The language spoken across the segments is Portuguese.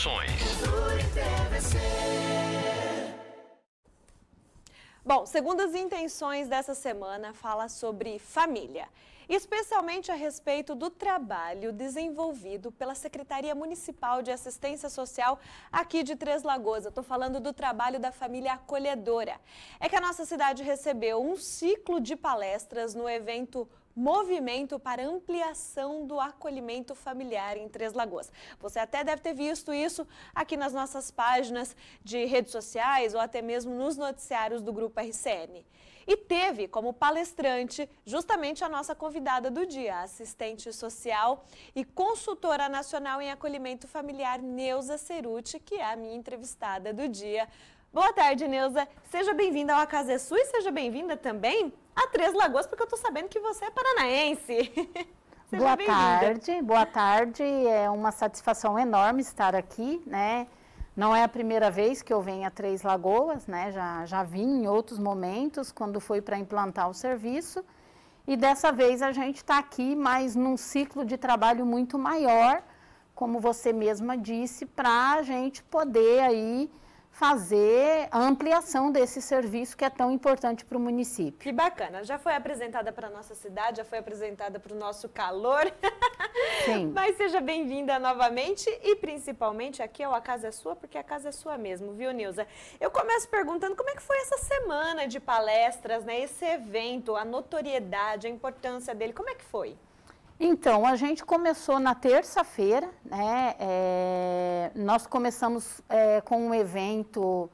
informações. Bom, segundo as intenções dessa semana, fala sobre família, especialmente a respeito do trabalho desenvolvido pela Secretaria Municipal de Assistência Social aqui de Três Lagoas. estou falando do trabalho da família acolhedora. É que a nossa cidade recebeu um ciclo de palestras no evento movimento para ampliação do acolhimento familiar em Três Lagoas. Você até deve ter visto isso aqui nas nossas páginas de redes sociais ou até mesmo nos noticiários do Grupo RCN. E teve como palestrante justamente a nossa convidada do dia, assistente social e consultora nacional em acolhimento familiar, Neuza Ceruti, que é a minha entrevistada do dia. Boa tarde, Neuza. Seja bem-vinda ao Acasé Sul e seja bem-vinda também a Três Lagoas, porque eu estou sabendo que você é paranaense. boa tarde, boa tarde. É uma satisfação enorme estar aqui, né? Não é a primeira vez que eu venho a Três Lagoas, né? Já, já vim em outros momentos, quando foi para implantar o serviço. E dessa vez a gente está aqui, mas num ciclo de trabalho muito maior, como você mesma disse, para a gente poder aí fazer a ampliação desse serviço que é tão importante para o município. Que bacana, já foi apresentada para a nossa cidade, já foi apresentada para o nosso calor. Sim. Mas seja bem-vinda novamente e principalmente aqui o a casa é sua, porque a casa é sua mesmo, viu, Nilza? Eu começo perguntando como é que foi essa semana de palestras, né? Esse evento, a notoriedade, a importância dele, como é que foi? Então, a gente começou na terça-feira, né? É, nós começamos é, com um evento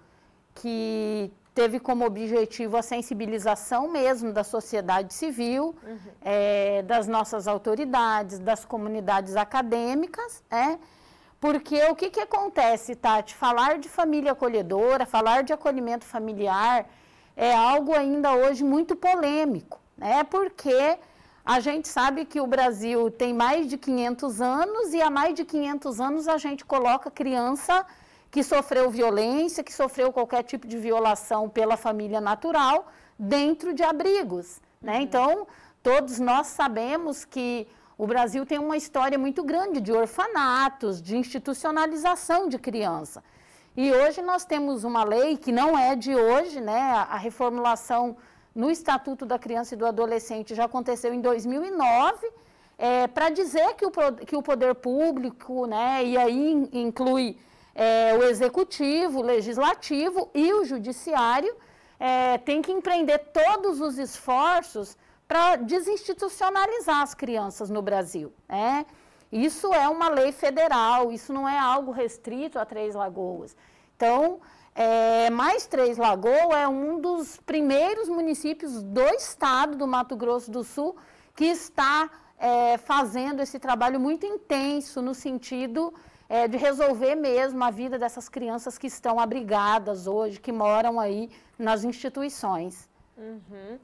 que teve como objetivo a sensibilização mesmo da sociedade civil, uhum. é, das nossas autoridades, das comunidades acadêmicas, né? Porque o que, que acontece, Tati? Falar de família acolhedora, falar de acolhimento familiar é algo ainda hoje muito polêmico, né? Porque a gente sabe que o Brasil tem mais de 500 anos e há mais de 500 anos a gente coloca criança que sofreu violência, que sofreu qualquer tipo de violação pela família natural, dentro de abrigos. Né? Uhum. Então, todos nós sabemos que o Brasil tem uma história muito grande de orfanatos, de institucionalização de criança. E hoje nós temos uma lei que não é de hoje, né? a reformulação no Estatuto da Criança e do Adolescente, já aconteceu em 2009, é, para dizer que o, que o poder público, né, e aí inclui é, o executivo, o legislativo e o judiciário, é, tem que empreender todos os esforços para desinstitucionalizar as crianças no Brasil. Né? Isso é uma lei federal, isso não é algo restrito a Três Lagoas. Então, é, mais Três Lagoas é um dos primeiros municípios do estado do Mato Grosso do Sul que está é, fazendo esse trabalho muito intenso no sentido é, de resolver mesmo a vida dessas crianças que estão abrigadas hoje, que moram aí nas instituições. Uhum.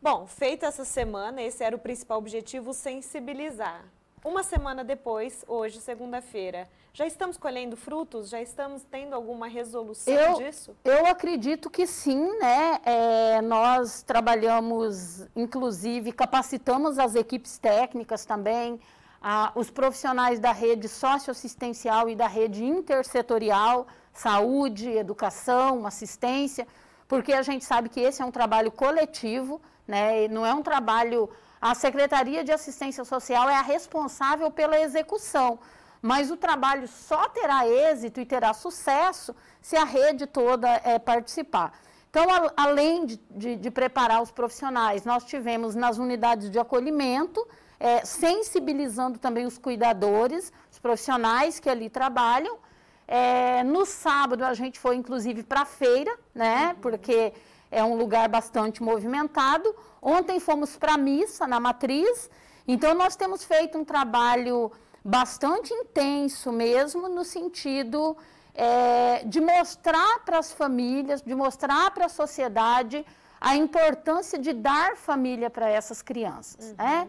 Bom, feito essa semana, esse era o principal objetivo, sensibilizar. Uma semana depois, hoje, segunda-feira, já estamos colhendo frutos? Já estamos tendo alguma resolução eu, disso? Eu acredito que sim, né? É, nós trabalhamos, inclusive, capacitamos as equipes técnicas também, a, os profissionais da rede socioassistencial e da rede intersetorial, saúde, educação, assistência, porque a gente sabe que esse é um trabalho coletivo, né? não é um trabalho a Secretaria de Assistência Social é a responsável pela execução, mas o trabalho só terá êxito e terá sucesso se a rede toda é, participar. Então, a, além de, de, de, preparar os profissionais, nós tivemos nas unidades de acolhimento, é, sensibilizando também os cuidadores, os profissionais que ali trabalham. É, no sábado, a gente foi, inclusive, para a feira, né? Uhum. Porque é um lugar bastante movimentado. Ontem fomos para a missa na matriz, então nós temos feito um trabalho bastante intenso mesmo, no sentido é, de mostrar para as famílias, de mostrar para a sociedade a importância de dar família para essas crianças. Né? Uhum. Né?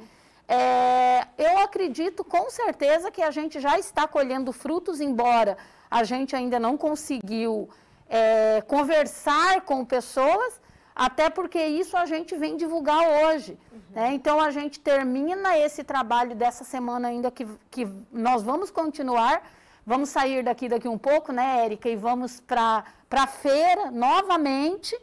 É, eu acredito com certeza que a gente já está colhendo frutos, embora a gente ainda não conseguiu é, conversar com pessoas, até porque isso a gente vem divulgar hoje. Uhum. Né? Então, a gente termina esse trabalho dessa semana ainda, que, que nós vamos continuar. Vamos sair daqui daqui um pouco, né, Érica? E vamos para a feira novamente.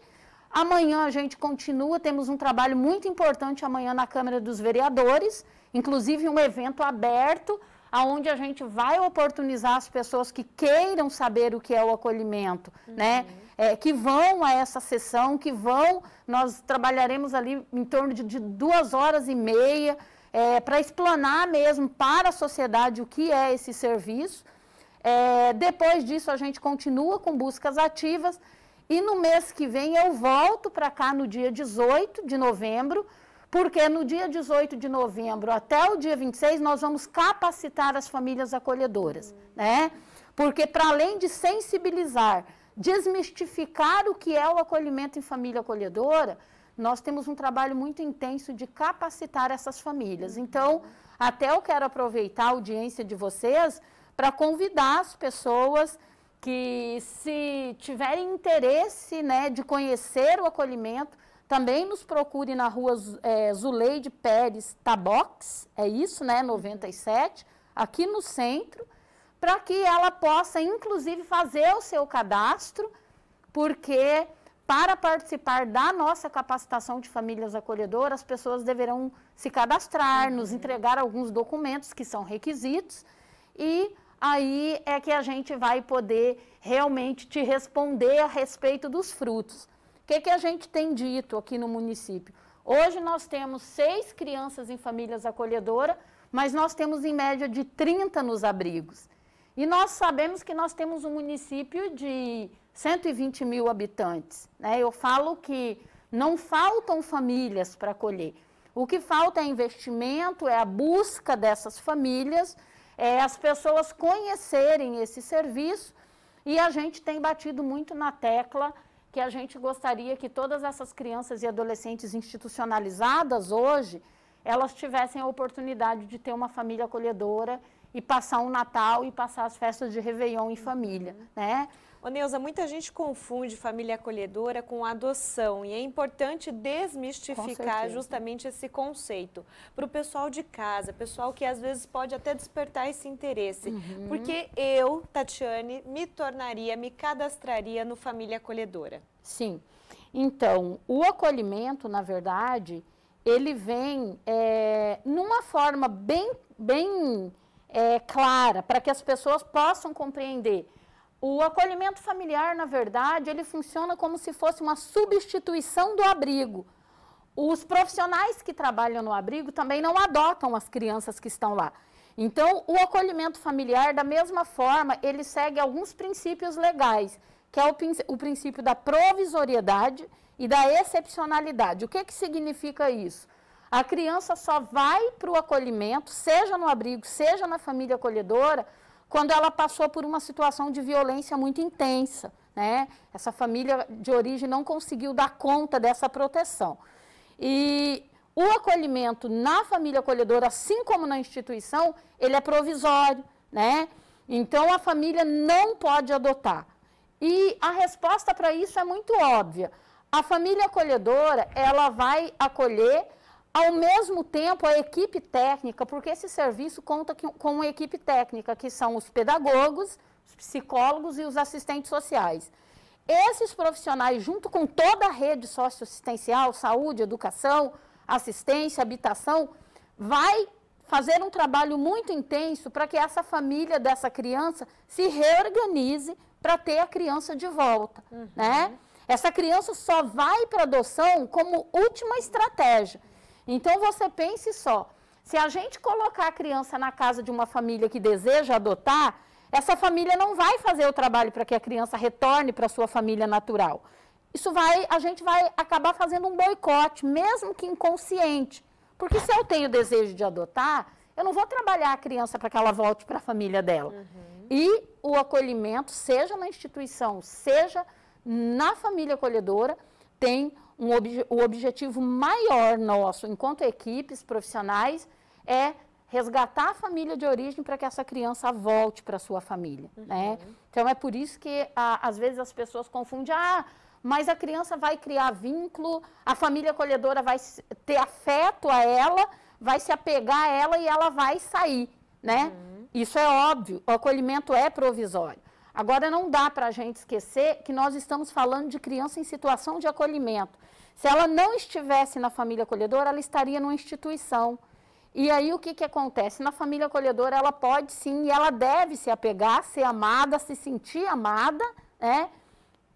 Amanhã a gente continua, temos um trabalho muito importante amanhã na Câmara dos Vereadores, inclusive um evento aberto aonde a gente vai oportunizar as pessoas que queiram saber o que é o acolhimento, uhum. né? É, que vão a essa sessão, que vão, nós trabalharemos ali em torno de, de duas horas e meia é, para explanar mesmo para a sociedade o que é esse serviço. É, depois disso, a gente continua com buscas ativas e no mês que vem eu volto para cá no dia 18 de novembro porque no dia 18 de novembro até o dia 26 nós vamos capacitar as famílias acolhedoras, né? Porque para além de sensibilizar, desmistificar o que é o acolhimento em família acolhedora, nós temos um trabalho muito intenso de capacitar essas famílias. Então, até eu quero aproveitar a audiência de vocês para convidar as pessoas que se tiverem interesse, né, de conhecer o acolhimento, também nos procure na rua é, Zuleide Pérez Tabox, é isso, né? 97, aqui no centro, para que ela possa, inclusive, fazer o seu cadastro, porque para participar da nossa capacitação de famílias acolhedoras, as pessoas deverão se cadastrar, uhum. nos entregar alguns documentos que são requisitos e aí é que a gente vai poder realmente te responder a respeito dos frutos. O que, que a gente tem dito aqui no município? Hoje nós temos seis crianças em famílias acolhedoras, mas nós temos em média de 30 nos abrigos. E nós sabemos que nós temos um município de 120 mil habitantes. Né? Eu falo que não faltam famílias para acolher. O que falta é investimento, é a busca dessas famílias, é as pessoas conhecerem esse serviço. E a gente tem batido muito na tecla que a gente gostaria que todas essas crianças e adolescentes institucionalizadas hoje, elas tivessem a oportunidade de ter uma família acolhedora e passar um Natal e passar as festas de Réveillon em família, né? Ô Neuza, muita gente confunde família acolhedora com adoção e é importante desmistificar justamente esse conceito para o pessoal de casa, pessoal que às vezes pode até despertar esse interesse. Uhum. Porque eu, Tatiane, me tornaria, me cadastraria no família acolhedora. Sim. Então, o acolhimento, na verdade, ele vem é, numa forma bem, bem é, clara para que as pessoas possam compreender o acolhimento familiar, na verdade, ele funciona como se fosse uma substituição do abrigo. Os profissionais que trabalham no abrigo também não adotam as crianças que estão lá. Então, o acolhimento familiar, da mesma forma, ele segue alguns princípios legais, que é o, o princípio da provisoriedade e da excepcionalidade. O que, que significa isso? A criança só vai para o acolhimento, seja no abrigo, seja na família acolhedora, quando ela passou por uma situação de violência muito intensa. Né? Essa família de origem não conseguiu dar conta dessa proteção. E o acolhimento na família acolhedora, assim como na instituição, ele é provisório, né? Então a família não pode adotar. E a resposta para isso é muito óbvia. A família acolhedora, ela vai acolher ao mesmo tempo, a equipe técnica, porque esse serviço conta com uma equipe técnica, que são os pedagogos, os psicólogos e os assistentes sociais. Esses profissionais, junto com toda a rede socioassistencial, saúde, educação, assistência, habitação, vai fazer um trabalho muito intenso para que essa família dessa criança se reorganize para ter a criança de volta, uhum. né? Essa criança só vai para adoção como última estratégia. Então você pense só, se a gente colocar a criança na casa de uma família que deseja adotar, essa família não vai fazer o trabalho para que a criança retorne para sua família natural. Isso vai, a gente vai acabar fazendo um boicote, mesmo que inconsciente. Porque se eu tenho desejo de adotar, eu não vou trabalhar a criança para que ela volte para a família dela. Uhum. E o acolhimento, seja na instituição, seja na família acolhedora, tem um obje o objetivo maior nosso, enquanto equipes profissionais, é resgatar a família de origem para que essa criança volte para sua família, uhum. né? Então é por isso que a, às vezes as pessoas confundem, ah, mas a criança vai criar vínculo, a família acolhedora vai ter afeto a ela, vai se apegar a ela e ela vai sair, né? Uhum. Isso é óbvio, o acolhimento é provisório. Agora, não dá para a gente esquecer que nós estamos falando de criança em situação de acolhimento. Se ela não estivesse na família acolhedora, ela estaria numa instituição. E aí, o que, que acontece? Na família acolhedora, ela pode sim, e ela deve se apegar, ser amada, se sentir amada, né?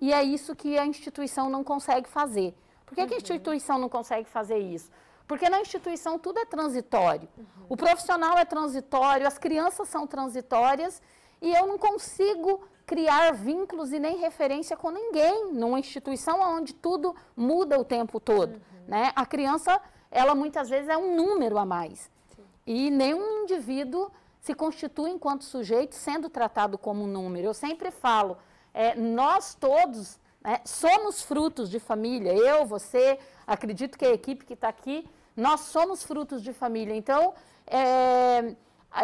E é isso que a instituição não consegue fazer. Por que, uhum. que a uhum. instituição não consegue fazer isso? Porque na instituição tudo é transitório. Uhum. O profissional é transitório, as crianças são transitórias e eu não consigo criar vínculos e nem referência com ninguém numa instituição onde tudo muda o tempo todo, uhum. né? A criança, ela muitas vezes é um número a mais. Sim. E nenhum indivíduo se constitui enquanto sujeito sendo tratado como um número. Eu sempre falo, é, nós todos né, somos frutos de família. Eu, você, acredito que a equipe que está aqui, nós somos frutos de família. Então, é,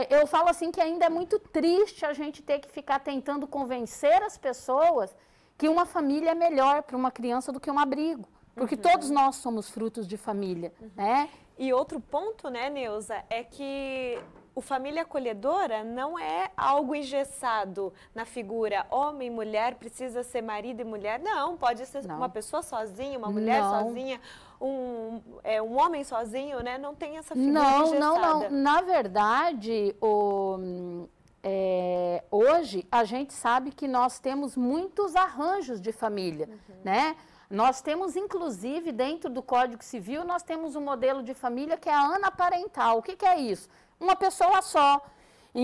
eu falo assim que ainda é muito triste a gente ter que ficar tentando convencer as pessoas que uma família é melhor para uma criança do que um abrigo. Porque uhum. todos nós somos frutos de família, uhum. né? E outro ponto, né, Neuza, é que o família acolhedora não é algo engessado na figura homem, mulher, precisa ser marido e mulher. Não, pode ser não. uma pessoa sozinha, uma mulher não. sozinha, um, é, um homem sozinho, né? Não tem essa figura não, engessada. Não, não, Na verdade, o, hum, é, hoje a gente sabe que nós temos muitos arranjos de família, uhum. né? Nós temos, inclusive, dentro do Código Civil, nós temos um modelo de família que é a anaparental. O que, que é isso? uma pessoa só.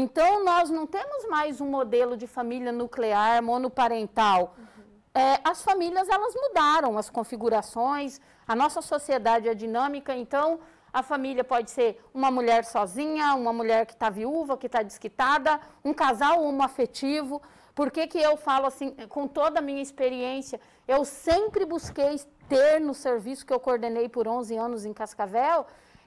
Então, nós não temos mais um modelo de família nuclear, monoparental. Uhum. É, as famílias, elas mudaram as configurações, a nossa sociedade é dinâmica, então a família pode ser uma mulher sozinha, uma mulher que está viúva, que está desquitada, um casal homoafetivo. Por que, que eu falo assim, com toda a minha experiência, eu sempre busquei ter no serviço que eu coordenei por 11 anos em Cascavel,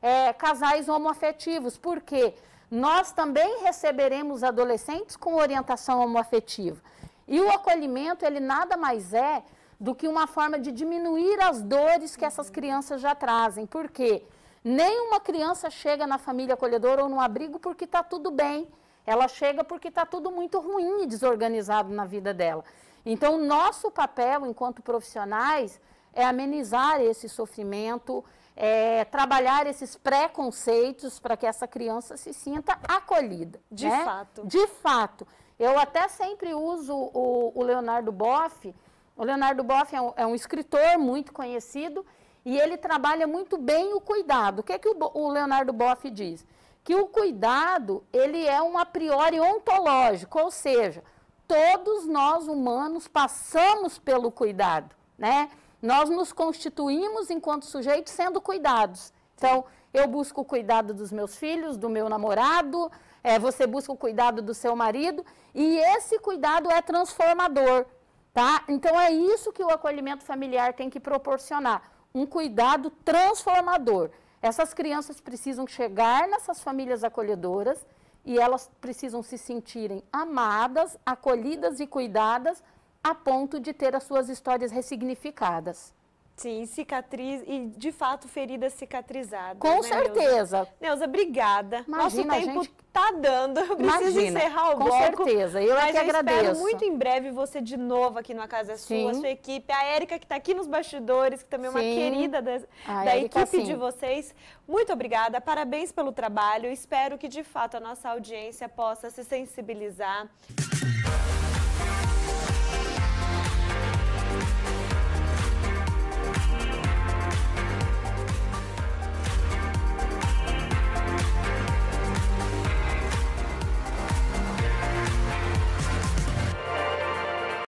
é, casais homoafetivos, porque nós também receberemos adolescentes com orientação homoafetiva. E o acolhimento, ele nada mais é do que uma forma de diminuir as dores que essas crianças já trazem. Por quê? Nenhuma criança chega na família acolhedora ou no abrigo porque está tudo bem. Ela chega porque está tudo muito ruim e desorganizado na vida dela. Então, nosso papel enquanto profissionais é amenizar esse sofrimento, é, trabalhar esses preconceitos para que essa criança se sinta acolhida. De né? fato. De fato. Eu até sempre uso o, o Leonardo Boff. O Leonardo Boff é um, é um, escritor muito conhecido e ele trabalha muito bem o cuidado. O que, é que o, o Leonardo Boff diz? Que o cuidado ele é um a priori ontológico, ou seja, todos nós humanos passamos pelo cuidado, né? Nós nos constituímos enquanto sujeitos sendo cuidados. Então, eu busco o cuidado dos meus filhos, do meu namorado, é, você busca o cuidado do seu marido, e esse cuidado é transformador, tá? Então, é isso que o acolhimento familiar tem que proporcionar, um cuidado transformador. Essas crianças precisam chegar nessas famílias acolhedoras e elas precisam se sentirem amadas, acolhidas e cuidadas a ponto de ter as suas histórias ressignificadas. Sim, cicatriz e de fato ferida cicatrizada. Com né, certeza. Neuza? obrigada. Imagina, Nosso tempo gente... tá dando. Eu preciso Imagina, encerrar o com bloco. Com certeza. Eu é mas é que eu agradeço. Espero muito em breve você de novo aqui na Casa Sim. Sua, sua equipe, a Érica que está aqui nos bastidores, que também é uma sim. querida da, da Érica, equipe sim. de vocês. Muito obrigada, parabéns pelo trabalho. Espero que de fato a nossa audiência possa se sensibilizar.